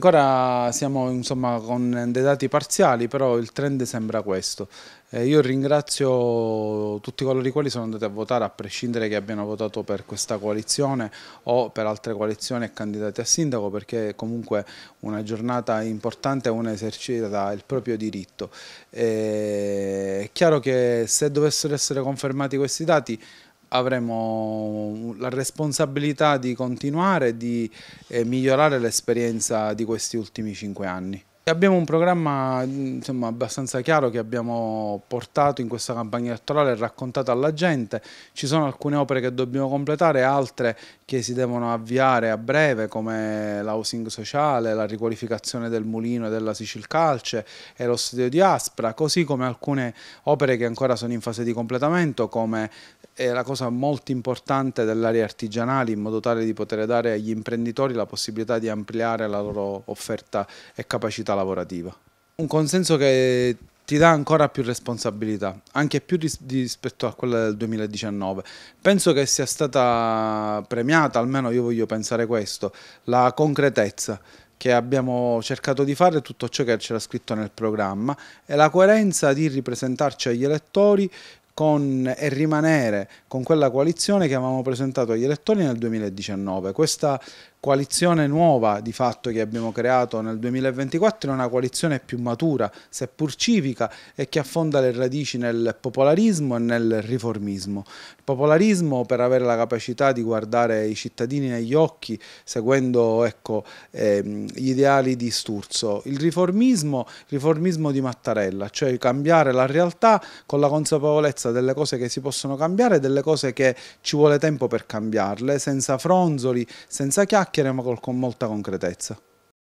Ancora siamo insomma, con dei dati parziali, però il trend sembra questo. Eh, io ringrazio tutti coloro i quali sono andati a votare, a prescindere che abbiano votato per questa coalizione o per altre coalizioni e candidati a sindaco, perché comunque una giornata importante è una esercita il proprio diritto. Eh, è chiaro che se dovessero essere confermati questi dati, avremo la responsabilità di continuare e di eh, migliorare l'esperienza di questi ultimi cinque anni. Abbiamo un programma insomma, abbastanza chiaro che abbiamo portato in questa campagna elettorale e raccontato alla gente. Ci sono alcune opere che dobbiamo completare, altre che si devono avviare a breve come l'housing sociale, la riqualificazione del mulino e della Sicilcalce e lo studio di Aspra, così come alcune opere che ancora sono in fase di completamento come è la cosa molto importante dell'area artigianale in modo tale di poter dare agli imprenditori la possibilità di ampliare la loro offerta e capacità lavorativa. Un consenso che ti dà ancora più responsabilità, anche più rispetto a quella del 2019. Penso che sia stata premiata, almeno io voglio pensare questo, la concretezza che abbiamo cercato di fare tutto ciò che c'era scritto nel programma e la coerenza di ripresentarci agli elettori con, e rimanere con quella coalizione che avevamo presentato agli elettori nel 2019. Questa coalizione nuova di fatto che abbiamo creato nel 2024 è una coalizione più matura, seppur civica, e che affonda le radici nel popolarismo e nel riformismo. Il popolarismo per avere la capacità di guardare i cittadini negli occhi, seguendo ecco, ehm, gli ideali di Sturzo. Il riformismo, riformismo di Mattarella, cioè cambiare la realtà con la consapevolezza delle cose che si possono cambiare e delle cose che ci vuole tempo per cambiarle, senza fronzoli, senza chiacchiere, chiacchiere ma con, con molta concretezza.